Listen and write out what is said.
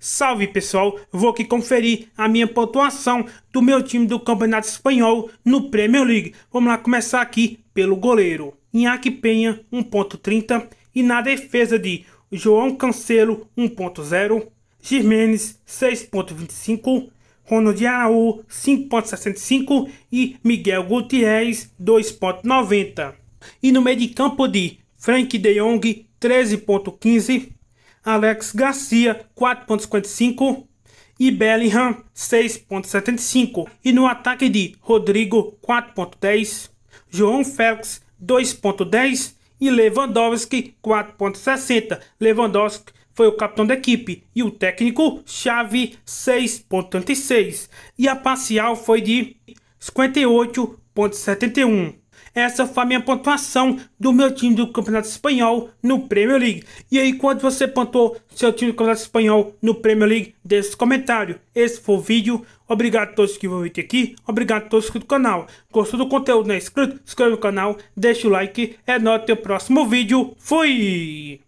Salve pessoal, vou aqui conferir a minha pontuação do meu time do Campeonato Espanhol no Premier League. Vamos lá começar aqui pelo goleiro. Inhaque Penha 1.30 e na defesa de João Cancelo 1.0, Jiménez 6.25, Ronald Araújo 5.65 e Miguel Gutierrez 2.90. E no meio de campo de Frank de Jong 13.15, Alex Garcia 4.55 e Bellingham 6.75 e no ataque de Rodrigo 4.10, João Félix 2.10 e Lewandowski 4.60. Lewandowski foi o capitão da equipe e o técnico Chave 6.36 e a parcial foi de 58.71. Essa foi a minha pontuação do meu time do Campeonato Espanhol no Premier League. E aí, quando você pontuou seu time do Campeonato Espanhol no Premier League, deixe comentário. Esse foi o vídeo. Obrigado a todos que vão vir aqui. Obrigado a todos que do canal. Gostou do conteúdo? Não é inscrito? Inscreve no canal, deixa o like. É nóis, até o próximo vídeo. Fui!